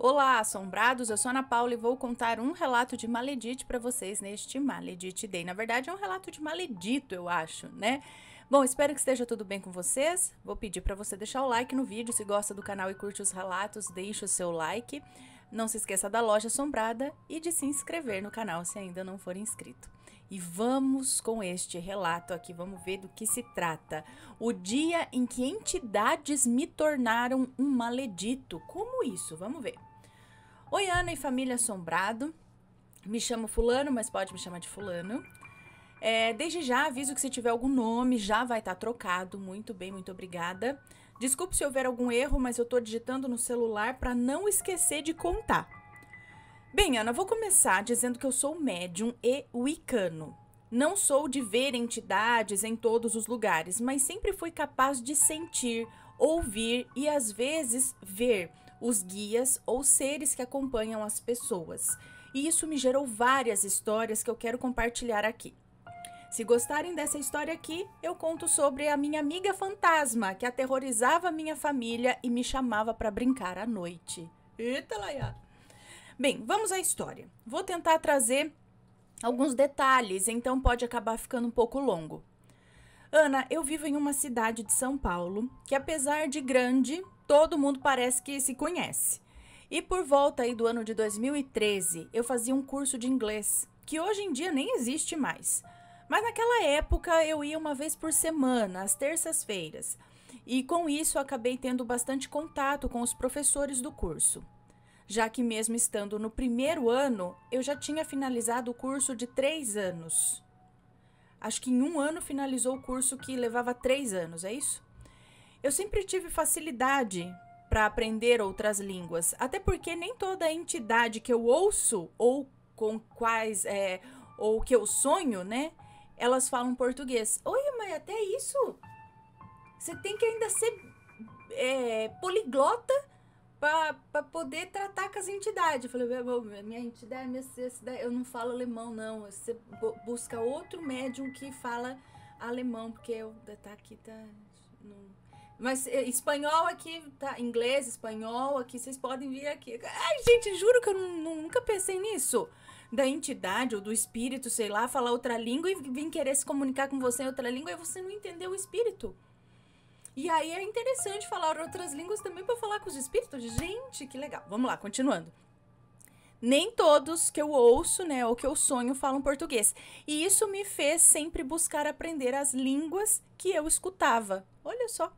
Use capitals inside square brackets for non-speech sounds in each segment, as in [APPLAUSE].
Olá, assombrados! Eu sou Ana Paula e vou contar um relato de maledite para vocês neste Maledite Day. Na verdade, é um relato de maledito, eu acho, né? Bom, espero que esteja tudo bem com vocês. Vou pedir para você deixar o like no vídeo. Se gosta do canal e curte os relatos, deixe o seu like. Não se esqueça da loja assombrada e de se inscrever no canal se ainda não for inscrito. E vamos com este relato aqui, vamos ver do que se trata. O dia em que entidades me tornaram um maledito. Como isso? Vamos ver. Oi, Ana e família Assombrado. Me chamo Fulano, mas pode me chamar de Fulano. É, desde já aviso que se tiver algum nome já vai estar tá trocado. Muito bem, muito obrigada. Desculpe se houver algum erro, mas eu estou digitando no celular para não esquecer de contar. Bem, Ana, vou começar dizendo que eu sou médium e wicano. Não sou de ver entidades em todos os lugares, mas sempre fui capaz de sentir, ouvir e às vezes ver os guias ou seres que acompanham as pessoas. E isso me gerou várias histórias que eu quero compartilhar aqui. Se gostarem dessa história aqui, eu conto sobre a minha amiga fantasma que aterrorizava minha família e me chamava para brincar à noite. Eita, Laia! Bem, vamos à história. Vou tentar trazer alguns detalhes, então pode acabar ficando um pouco longo. Ana, eu vivo em uma cidade de São Paulo que, apesar de grande, todo mundo parece que se conhece. E por volta aí do ano de 2013, eu fazia um curso de inglês, que hoje em dia nem existe mais. Mas naquela época eu ia uma vez por semana, às terças-feiras. E com isso acabei tendo bastante contato com os professores do curso. Já que, mesmo estando no primeiro ano, eu já tinha finalizado o curso de três anos. Acho que em um ano finalizou o curso que levava três anos, é isso? Eu sempre tive facilidade para aprender outras línguas, até porque nem toda entidade que eu ouço ou com quais é, ou que eu sonho, né? Elas falam português. Oi, mãe, até isso. Você tem que ainda ser é, poliglota para poder tratar com as entidades. Eu falei, minha entidade, é minha cidade, eu não falo alemão, não. Você busca outro médium que fala alemão, porque eu tá aqui, tá. Não mas eh, espanhol aqui, tá? Inglês, espanhol aqui, vocês podem vir aqui. Ai, gente, juro que eu nunca pensei nisso. Da entidade ou do espírito, sei lá, falar outra língua e vir querer se comunicar com você em outra língua e você não entendeu o espírito. E aí é interessante falar outras línguas também para falar com os espíritos. Gente, que legal. Vamos lá, continuando. Nem todos que eu ouço, né, ou que eu sonho falam português. E isso me fez sempre buscar aprender as línguas que eu escutava. Olha só.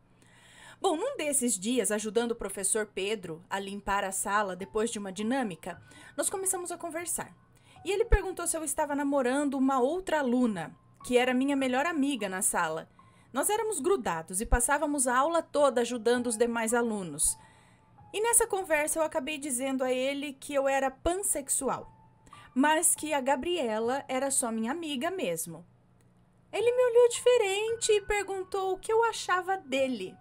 Bom, num desses dias, ajudando o professor Pedro a limpar a sala depois de uma dinâmica, nós começamos a conversar. E ele perguntou se eu estava namorando uma outra aluna, que era minha melhor amiga na sala. Nós éramos grudados e passávamos a aula toda ajudando os demais alunos. E nessa conversa eu acabei dizendo a ele que eu era pansexual, mas que a Gabriela era só minha amiga mesmo. Ele me olhou diferente e perguntou o que eu achava dele.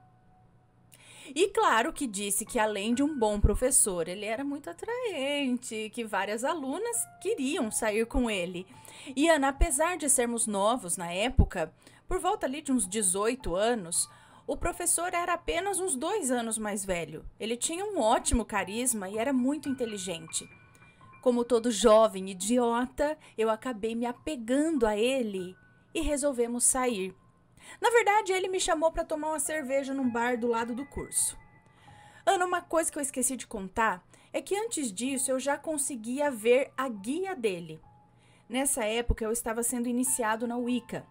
E claro que disse que além de um bom professor, ele era muito atraente, que várias alunas queriam sair com ele. E Ana, apesar de sermos novos na época, por volta ali de uns 18 anos, o professor era apenas uns dois anos mais velho. Ele tinha um ótimo carisma e era muito inteligente. Como todo jovem idiota, eu acabei me apegando a ele e resolvemos sair. Na verdade, ele me chamou para tomar uma cerveja num bar do lado do curso. Ana, uma coisa que eu esqueci de contar é que antes disso eu já conseguia ver a guia dele. Nessa época eu estava sendo iniciado na Wicca,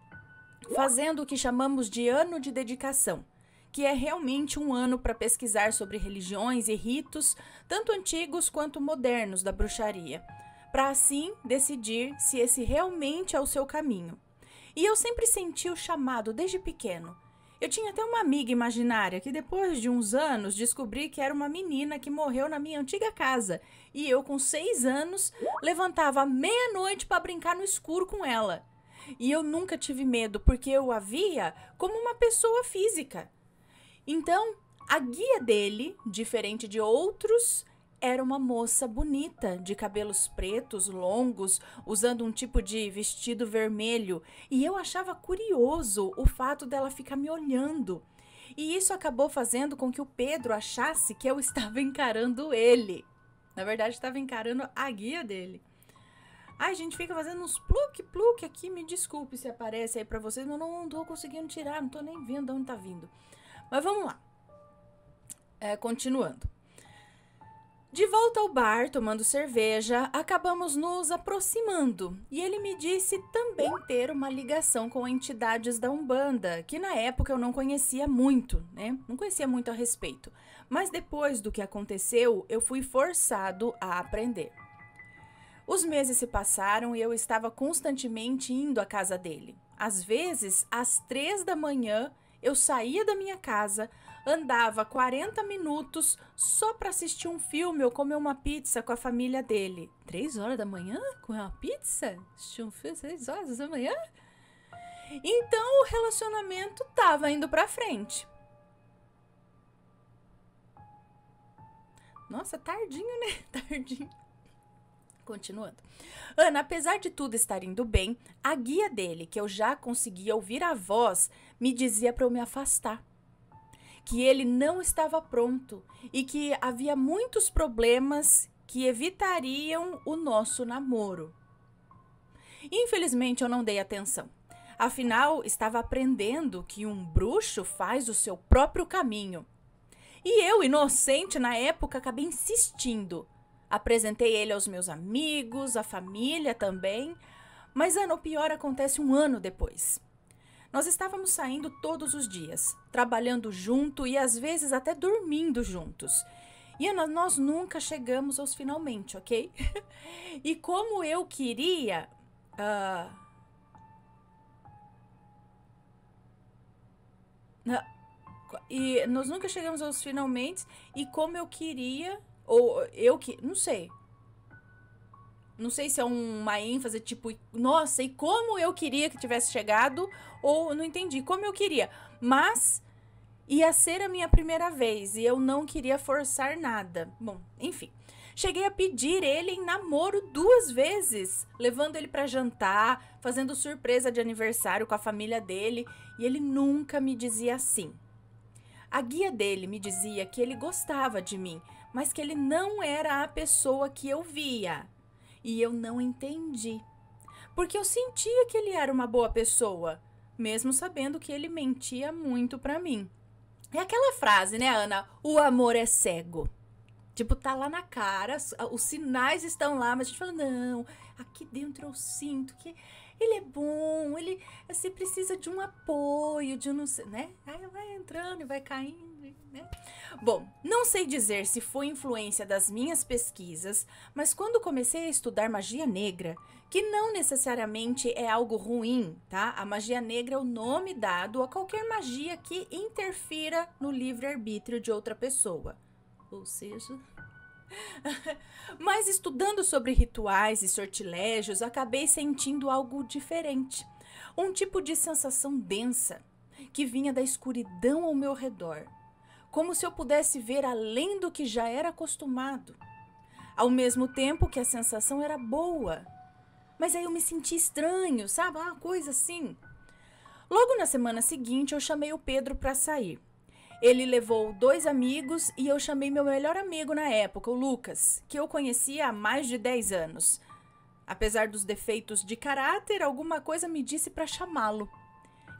fazendo o que chamamos de ano de dedicação, que é realmente um ano para pesquisar sobre religiões e ritos, tanto antigos quanto modernos da bruxaria, para assim decidir se esse realmente é o seu caminho. E eu sempre senti o chamado desde pequeno. Eu tinha até uma amiga imaginária que, depois de uns anos, descobri que era uma menina que morreu na minha antiga casa. E eu, com seis anos, levantava meia-noite para brincar no escuro com ela. E eu nunca tive medo, porque eu a via como uma pessoa física. Então, a guia dele, diferente de outros era uma moça bonita, de cabelos pretos, longos, usando um tipo de vestido vermelho, e eu achava curioso o fato dela ficar me olhando. E isso acabou fazendo com que o Pedro achasse que eu [LAUGHS] estava encarando ele. Na verdade, estava encarando a guia dele. Ai, gente, fica fazendo uns pluque-pluque aqui, me desculpe se aparece aí para vocês, mas não, não tô conseguindo tirar, não tô nem vendo de onde tá vindo. Mas vamos lá. É, continuando. De volta ao bar, tomando cerveja, acabamos nos aproximando e ele me disse também ter uma ligação com entidades da Umbanda, que na época eu não conhecia muito, né? Não conhecia muito a respeito. Mas depois do que aconteceu, eu fui forçado a aprender. Os meses se passaram e eu estava constantemente indo à casa dele. Às vezes, às três da manhã, eu saía da minha casa, andava 40 minutos só para assistir um filme ou comer uma pizza com a família dele. Três horas da manhã? Comer uma pizza? Assistir um filme três horas da manhã? Então o relacionamento tava indo para frente. Nossa, tardinho, né? [LAUGHS] Tardinho. Continuando. Ana, apesar de tudo estar indo bem, a guia dele, que eu já conseguia ouvir a voz, me dizia para eu me afastar que ele não estava pronto e que havia muitos problemas que evitariam o nosso namoro. Infelizmente, eu não dei atenção. Afinal, estava aprendendo que um bruxo faz o seu próprio caminho. E eu, inocente na época, acabei insistindo. Apresentei ele aos meus amigos, à família também. Mas, Ana, o pior acontece um ano depois. Nós estávamos saindo todos os dias, trabalhando junto e às vezes até dormindo juntos. E nós nunca chegamos aos finalmente, ok? [LAUGHS] e como eu queria. Uh... E nós nunca chegamos aos finalmente, e como eu queria, ou eu que. Não sei não sei se é uma ênfase tipo, nossa, e como eu queria que tivesse chegado, ou não entendi, como eu queria. Mas ia ser a minha primeira vez e eu não queria forçar nada. Bom, enfim. Cheguei a pedir ele em namoro duas vezes, levando ele para jantar, fazendo surpresa de aniversário com a família dele, e ele nunca me dizia assim. A guia dele me dizia que ele gostava de mim, mas que ele não era a pessoa que eu via e eu não entendi. Porque eu sentia que ele era uma boa pessoa, mesmo sabendo que ele mentia muito para mim. É aquela frase, né, Ana? O amor é cego. Tipo, tá lá na cara, os sinais estão lá, mas a gente fala, não, aqui dentro eu sinto que ele é bom, ele você precisa de um apoio, de um não sei, né? Aí vai entrando e vai caindo. Né? Bom, não sei dizer se foi influência das minhas pesquisas, mas quando comecei a estudar magia negra, que não necessariamente é algo ruim, tá? A magia negra é o nome dado a qualquer magia que interfira no livre-arbítrio de outra pessoa. Ou seja, [LAUGHS] Mas estudando sobre rituais e sortilégios, acabei sentindo algo diferente. Um tipo de sensação densa que vinha da escuridão ao meu redor, como se eu pudesse ver além do que já era acostumado. Ao mesmo tempo que a sensação era boa, mas aí eu me senti estranho, sabe? Uma ah, coisa assim. Logo na semana seguinte, eu chamei o Pedro para sair. Ele levou dois amigos e eu chamei meu melhor amigo na época, o Lucas, que eu conhecia há mais de 10 anos. Apesar dos defeitos de caráter, alguma coisa me disse para chamá-lo.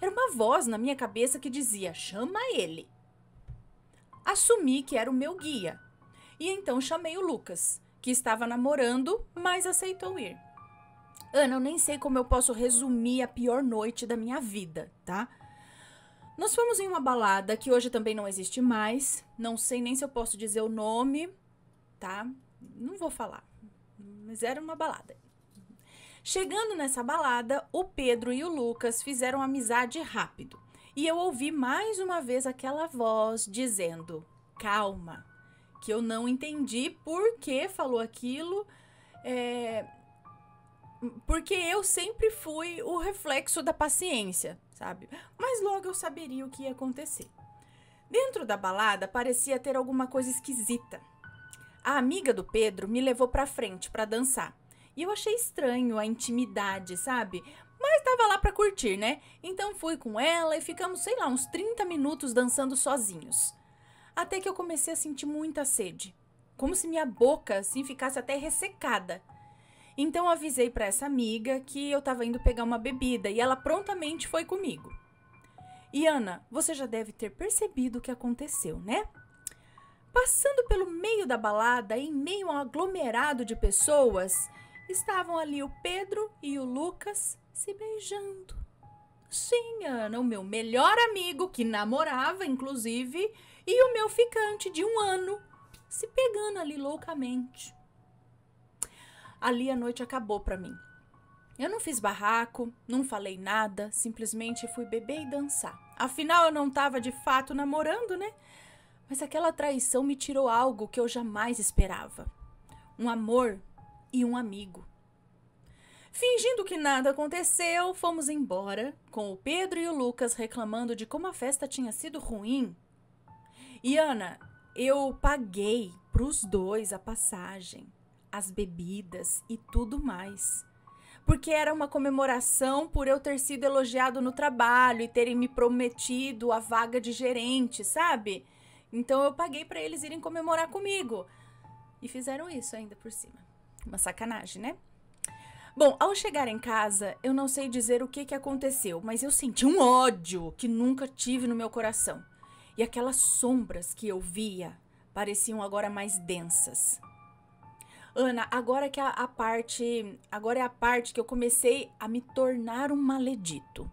Era uma voz na minha cabeça que dizia: chama ele. Assumi que era o meu guia e então chamei o Lucas, que estava namorando, mas aceitou ir. Ana, eu nem sei como eu posso resumir a pior noite da minha vida, tá? Nós fomos em uma balada que hoje também não existe mais. Não sei nem se eu posso dizer o nome, tá? Não vou falar. Mas era uma balada. Chegando nessa balada, o Pedro e o Lucas fizeram amizade rápido. E eu ouvi mais uma vez aquela voz dizendo: calma, que eu não entendi por que falou aquilo. É... Porque eu sempre fui o reflexo da paciência sabe? Mas logo eu saberia o que ia acontecer. Dentro da balada parecia ter alguma coisa esquisita. A amiga do Pedro me levou para frente para dançar. E eu achei estranho a intimidade, sabe? Mas tava lá para curtir, né? Então fui com ela e ficamos, sei lá, uns 30 minutos dançando sozinhos. Até que eu comecei a sentir muita sede, como se minha boca assim ficasse até ressecada. Então avisei para essa amiga que eu estava indo pegar uma bebida e ela prontamente foi comigo. E Ana, você já deve ter percebido o que aconteceu, né? Passando pelo meio da balada, em meio a um aglomerado de pessoas, estavam ali o Pedro e o Lucas se beijando. Sim, Ana, o meu melhor amigo, que namorava inclusive, e o meu ficante de um ano, se pegando ali loucamente ali a noite acabou para mim. Eu não fiz barraco, não falei nada, simplesmente fui beber e dançar. Afinal, eu não estava de fato namorando, né? Mas aquela traição me tirou algo que eu jamais esperava: um amor e um amigo. Fingindo que nada aconteceu, fomos embora, com o Pedro e o Lucas reclamando de como a festa tinha sido ruim. E Ana, eu paguei para os dois a passagem as bebidas e tudo mais. Porque era uma comemoração por eu ter sido elogiado no trabalho e terem me prometido a vaga de gerente, sabe? Então eu paguei para eles irem comemorar comigo. E fizeram isso ainda por cima. Uma sacanagem, né? Bom, ao chegar em casa, eu não sei dizer o que, que aconteceu, mas eu senti um ódio que nunca tive no meu coração. E aquelas sombras que eu via pareciam agora mais densas. Ana, agora que a, a, parte. Agora é a parte que eu comecei a me tornar um maledito.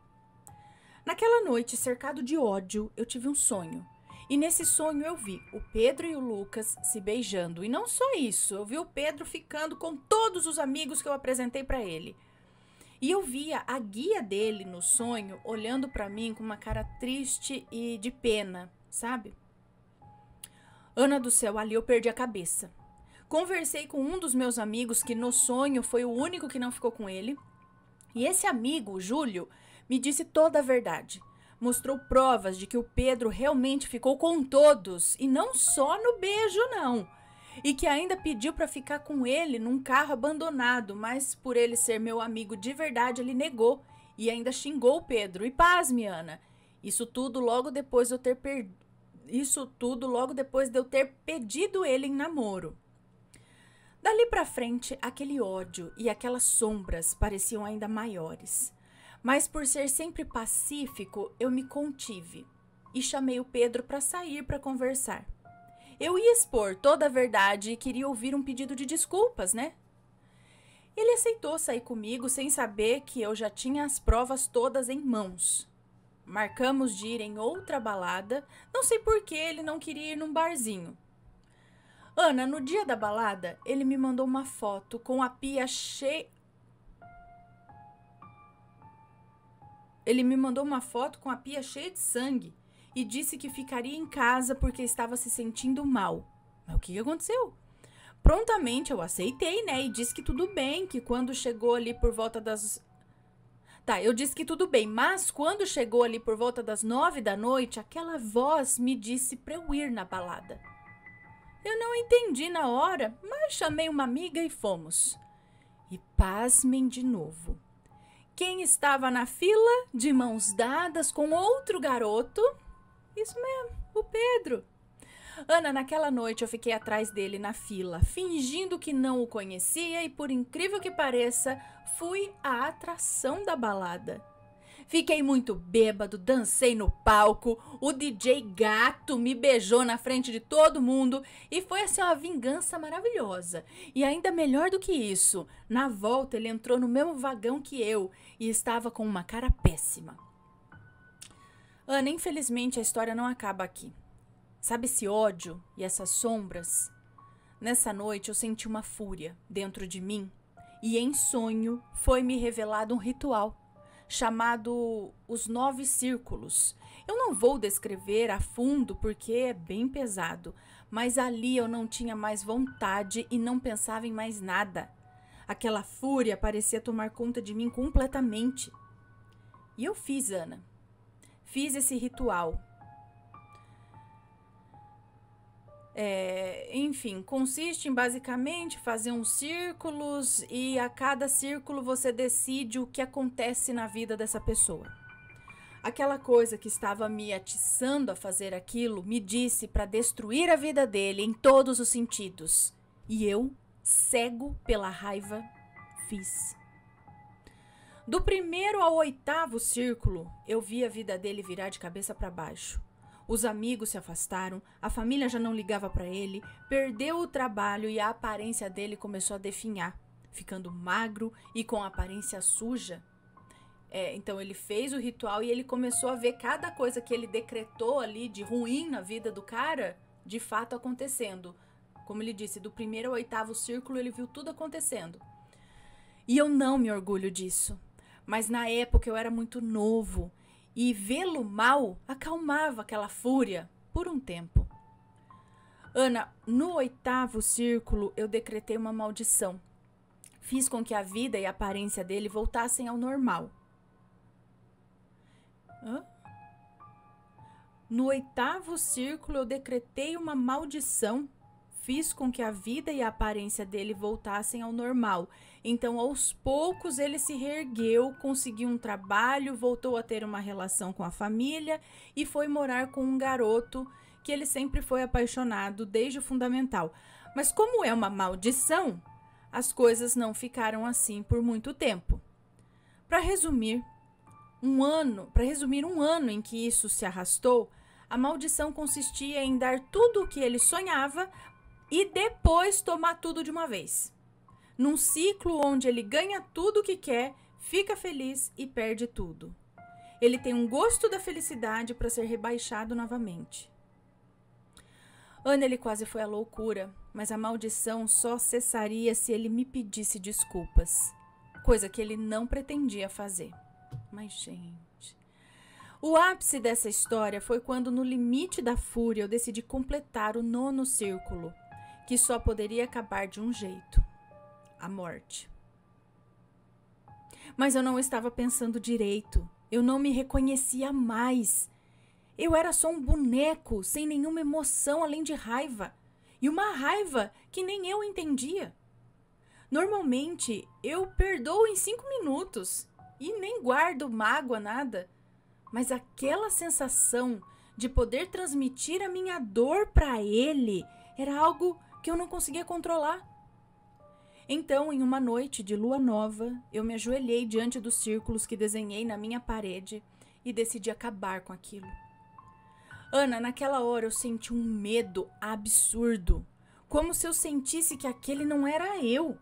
Naquela noite, cercado de ódio, eu tive um sonho. E nesse sonho eu vi o Pedro e o Lucas se beijando. E não só isso, eu vi o Pedro ficando com todos os amigos que eu apresentei para ele. E eu via a guia dele no sonho olhando para mim com uma cara triste e de pena, sabe? Ana do céu, ali eu perdi a cabeça. Conversei com um dos meus amigos que no sonho foi o único que não ficou com ele. E esse amigo, Júlio, me disse toda a verdade. Mostrou provas de que o Pedro realmente ficou com todos e não só no beijo, não. E que ainda pediu para ficar com ele num carro abandonado, mas por ele ser meu amigo de verdade, ele negou e ainda xingou o Pedro. E pasme, Ana. Isso tudo logo depois eu ter per... isso tudo logo depois de eu ter pedido ele em namoro. Dali para frente, aquele ódio e aquelas sombras pareciam ainda maiores. Mas por ser sempre pacífico, eu me contive e chamei o Pedro para sair para conversar. Eu ia expor toda a verdade e queria ouvir um pedido de desculpas, né? Ele aceitou sair comigo sem saber que eu já tinha as provas todas em mãos. Marcamos de ir em outra balada, não sei por que ele não queria ir num barzinho. Ana, no dia da balada, ele me mandou uma foto com a pia cheia. Ele me mandou uma foto com a pia cheia de sangue e disse que ficaria em casa porque estava se sentindo mal. Mas o que aconteceu? Prontamente eu aceitei, né? E disse que tudo bem, que quando chegou ali por volta das. Tá, eu disse que tudo bem, mas quando chegou ali por volta das nove da noite, aquela voz me disse pra eu ir na balada. Eu não entendi na hora, mas chamei uma amiga e fomos. E pasmem de novo. Quem estava na fila, de mãos dadas com outro garoto? Isso mesmo, o Pedro. Ana, naquela noite eu fiquei atrás dele na fila, fingindo que não o conhecia e, por incrível que pareça, fui a atração da balada. Fiquei muito bêbado, dancei no palco, o DJ gato me beijou na frente de todo mundo e foi assim uma vingança maravilhosa. E ainda melhor do que isso, na volta ele entrou no mesmo vagão que eu e estava com uma cara péssima. Ana, infelizmente a história não acaba aqui. Sabe esse ódio e essas sombras? Nessa noite eu senti uma fúria dentro de mim e em sonho foi me revelado um ritual chamado Os Nove Círculos. Eu não vou descrever a fundo porque é bem pesado, mas ali eu não tinha mais vontade e não pensava em mais nada. Aquela fúria parecia tomar conta de mim completamente. E eu fiz, Ana. Fiz esse ritual É, enfim, consiste em basicamente fazer uns círculos e a cada círculo você decide o que acontece na vida dessa pessoa. Aquela coisa que estava me atiçando a fazer aquilo me disse para destruir a vida dele em todos os sentidos. E eu, cego pela raiva, fiz. Do primeiro ao oitavo círculo, eu vi a vida dele virar de cabeça para baixo. Os amigos se afastaram, a família já não ligava para ele, perdeu o trabalho e a aparência dele começou a definhar, ficando magro e com aparência suja. É, então ele fez o ritual e ele começou a ver cada coisa que ele decretou ali de ruim na vida do cara, de fato acontecendo. Como ele disse, do primeiro ao oitavo círculo ele viu tudo acontecendo. E eu não me orgulho disso. Mas na época eu era muito novo e vê-lo mal acalmava aquela fúria por um tempo. Ana, no oitavo círculo eu decretei uma maldição. Fiz com que a vida e a aparência dele voltassem ao normal. Hã? No oitavo círculo eu decretei uma maldição. Fiz com que a vida e a aparência dele voltassem ao normal. Então, aos poucos, ele se reergueu, conseguiu um trabalho, voltou a ter uma relação com a família e foi morar com um garoto que ele sempre foi apaixonado desde o fundamental. Mas, como é uma maldição, as coisas não ficaram assim por muito tempo. Para resumir, um ano, para resumir um ano em que isso se arrastou, a maldição consistia em dar tudo o que ele sonhava e depois tomar tudo de uma vez num ciclo onde ele ganha tudo o que quer, fica feliz e perde tudo. Ele tem um gosto da felicidade para ser rebaixado novamente. Ana, ele quase foi à loucura, mas a maldição só cessaria se ele me pedisse desculpas, coisa que ele não pretendia fazer. Mas, gente. O ápice dessa história foi quando, no limite da fúria, eu decidi completar o nono círculo, que só poderia acabar de um jeito a morte. Mas eu não estava pensando direito. Eu não me reconhecia mais. Eu era só um boneco, sem nenhuma emoção além de raiva. E uma raiva que nem eu entendia. Normalmente eu perdoo em cinco minutos e nem guardo mágoa, nada. Mas aquela sensação de poder transmitir a minha dor para ele era algo que eu não conseguia controlar. Então, em uma noite de lua nova, eu me ajoelhei diante dos círculos que desenhei na minha parede e decidi acabar com aquilo. Ana, naquela hora eu senti um medo absurdo, como se eu sentisse que aquele não era eu.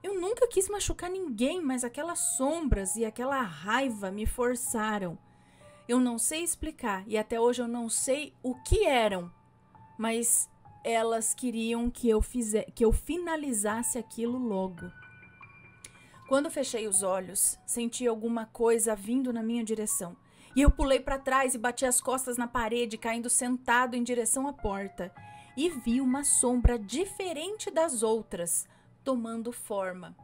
Eu nunca quis machucar ninguém, mas aquelas sombras e aquela raiva me forçaram. Eu não sei explicar e até hoje eu não sei o que eram, mas elas queriam que eu, fizer, que eu finalizasse aquilo logo. Quando fechei os olhos, senti alguma coisa vindo na minha direção. E eu pulei para trás e bati as costas na parede, caindo sentado em direção à porta. E vi uma sombra diferente das outras, tomando forma.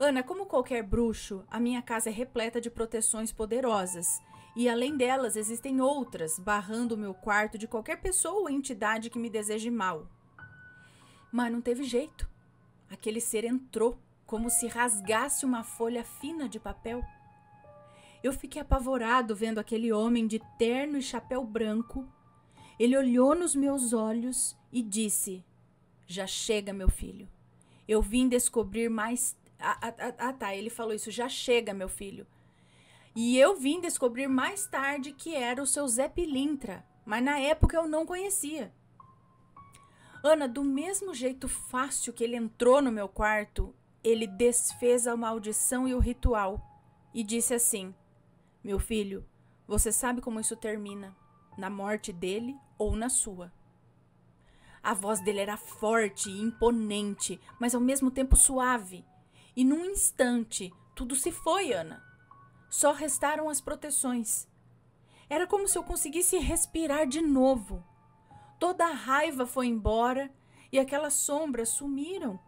Ana, como qualquer bruxo, a minha casa é repleta de proteções poderosas, e além delas, existem outras barrando o meu quarto de qualquer pessoa ou entidade que me deseje mal. Mas não teve jeito. Aquele ser entrou, como se rasgasse uma folha fina de papel. Eu fiquei apavorado vendo aquele homem de terno e chapéu branco. Ele olhou nos meus olhos e disse: Já chega, meu filho. Eu vim descobrir mais. Ah, ah, ah, tá, ele falou isso. Já chega, meu filho. E eu vim descobrir mais tarde que era o seu Zé Pilintra, mas na época eu não conhecia. Ana, do mesmo jeito fácil que ele entrou no meu quarto, ele desfez a maldição e o ritual e disse assim: Meu filho, você sabe como isso termina? Na morte dele ou na sua? A voz dele era forte e imponente, mas ao mesmo tempo suave. E num instante, tudo se foi, Ana. Só restaram as proteções. Era como se eu conseguisse respirar de novo. Toda a raiva foi embora e aquelas sombras sumiram.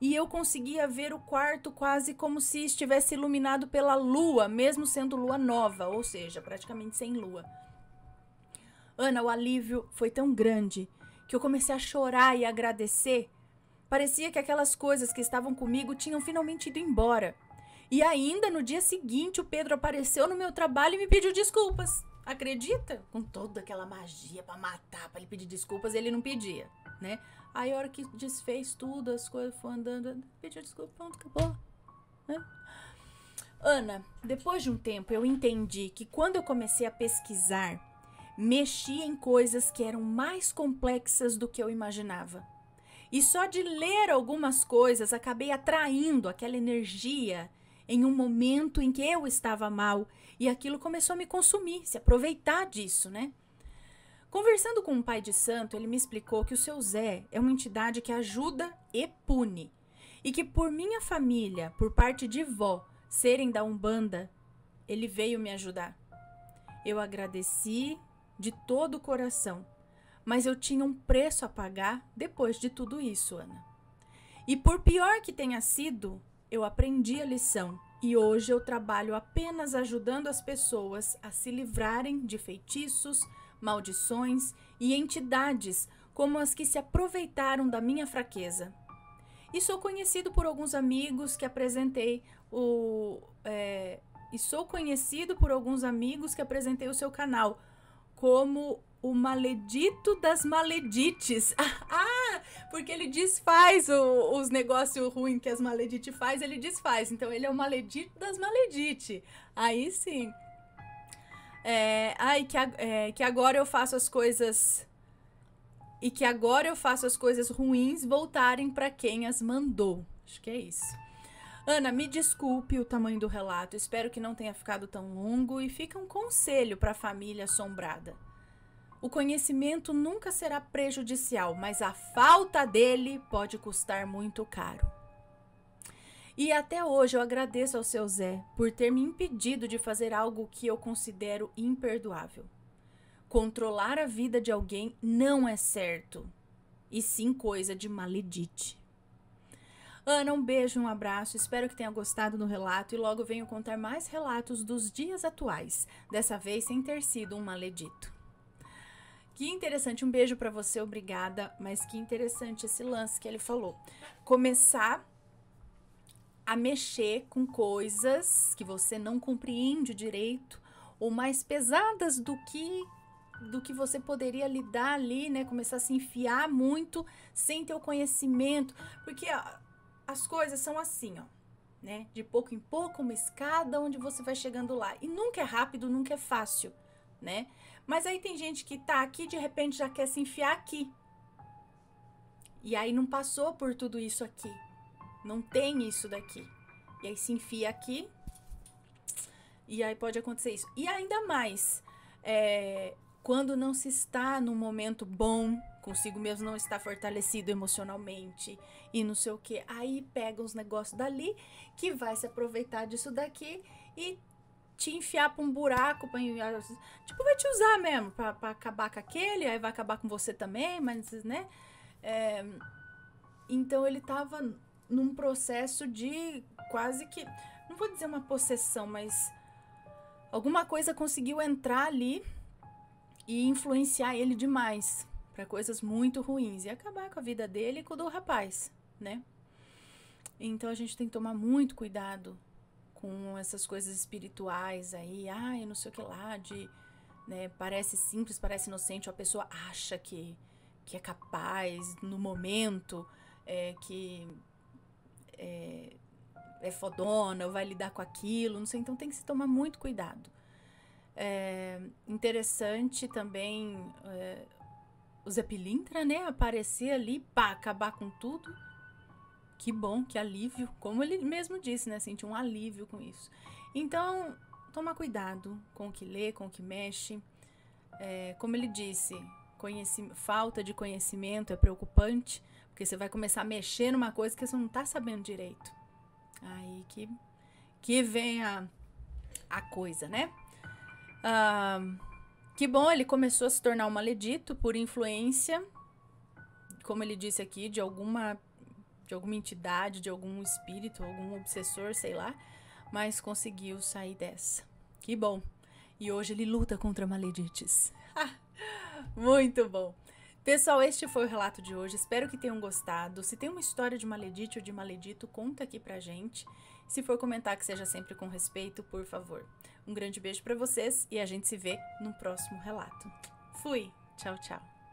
E eu conseguia ver o quarto quase como se estivesse iluminado pela lua, mesmo sendo lua nova, ou seja, praticamente sem lua. Ana, o alívio foi tão grande que eu comecei a chorar e agradecer. Parecia que aquelas coisas que estavam comigo tinham finalmente ido embora. E ainda no dia seguinte, o Pedro apareceu no meu trabalho e me pediu desculpas. Acredita? Com toda aquela magia para matar, para ele pedir desculpas, ele não pedia, né? Aí a hora que desfez tudo, as coisas foram andando, pediu desculpa, pronto, acabou. Né? Ana, depois de um tempo eu entendi que quando eu comecei a pesquisar, mexia em coisas que eram mais complexas do que eu imaginava. E só de ler algumas coisas acabei atraindo aquela energia em um momento em que eu estava mal e aquilo começou a me consumir, se aproveitar disso, né? Conversando com um pai de santo, ele me explicou que o seu Zé é uma entidade que ajuda e pune, e que por minha família, por parte de vó, serem da Umbanda, ele veio me ajudar. Eu agradeci de todo o coração, mas eu tinha um preço a pagar depois de tudo isso, Ana. E por pior que tenha sido, eu aprendi a lição e hoje eu trabalho apenas ajudando as pessoas a se livrarem de feitiços, maldições e entidades como as que se aproveitaram da minha fraqueza. E sou conhecido por alguns amigos que apresentei o. É, e sou conhecido por alguns amigos que apresentei o seu canal como o maledito das maledites. [LAUGHS] ah! ah! Porque ele desfaz o, os negócios ruins que as Maledite faz, ele desfaz. Então ele é o maledito das Maledite. Aí sim. É, ai, que, é, que agora eu faço as coisas. E que agora eu faço as coisas ruins voltarem para quem as mandou. Acho que é isso. Ana, me desculpe o tamanho do relato. Espero que não tenha ficado tão longo. E fica um conselho para a família assombrada. O conhecimento nunca será prejudicial, mas a falta dele pode custar muito caro. E até hoje eu agradeço ao seu Zé por ter me impedido de fazer algo que eu considero imperdoável. Controlar a vida de alguém não é certo, e sim coisa de maledite. Ana, um beijo, um abraço. Espero que tenha gostado do relato e logo venho contar mais relatos dos dias atuais, dessa vez sem ter sido um maledito. Que interessante, um beijo para você, obrigada. Mas que interessante esse lance que ele falou. Começar a mexer com coisas que você não compreende direito ou mais pesadas do que do que você poderia lidar ali, né? Começar a se enfiar muito sem ter o conhecimento, porque ó, as coisas são assim, ó, né? De pouco em pouco, uma escada onde você vai chegando lá. E nunca é rápido, nunca é fácil né? Mas aí tem gente que tá aqui de repente já quer se enfiar aqui. E aí não passou por tudo isso aqui. Não tem isso daqui. E aí se enfia aqui. E aí pode acontecer isso. E ainda mais, é, quando não se está num momento bom consigo mesmo não está fortalecido emocionalmente e não sei o que. Aí pega uns negócios dali que vai se aproveitar disso daqui e te enfiar pra um buraco, pra, tipo, vai te usar mesmo, pra, pra acabar com aquele, aí vai acabar com você também, mas, né? É, então ele tava num processo de quase que, não vou dizer uma possessão, mas alguma coisa conseguiu entrar ali e influenciar ele demais para coisas muito ruins e acabar com a vida dele e com o do rapaz, né? Então a gente tem que tomar muito cuidado com essas coisas espirituais aí, ai, não sei o que lá, de. Né, parece simples, parece inocente, a pessoa acha que, que é capaz no momento, é, que é, é fodona, ou vai lidar com aquilo, não sei, então tem que se tomar muito cuidado. É interessante também é, o Zé Pilintra, né? Aparecer ali para acabar com tudo que bom, que alívio, como ele mesmo disse, né? Sente um alívio com isso. Então, toma cuidado com o que lê, com o que mexe. É, como ele disse, falta de conhecimento é preocupante, porque você vai começar a mexer numa coisa que você não está sabendo direito. Aí que, que vem a, a coisa, né? Ah, que bom, ele começou a se tornar um maledito por influência, como ele disse aqui, de alguma de alguma entidade, de algum espírito, algum obsessor, sei lá, mas conseguiu sair dessa. Que bom! E hoje ele luta contra maledites. [LAUGHS] Muito bom! Pessoal, este foi o relato de hoje. Espero que tenham gostado. Se tem uma história de maledite ou de maledito, conta aqui pra gente. Se for comentar, que seja sempre com respeito, por favor. Um grande beijo para vocês e a gente se vê no próximo relato. Fui! Tchau, tchau!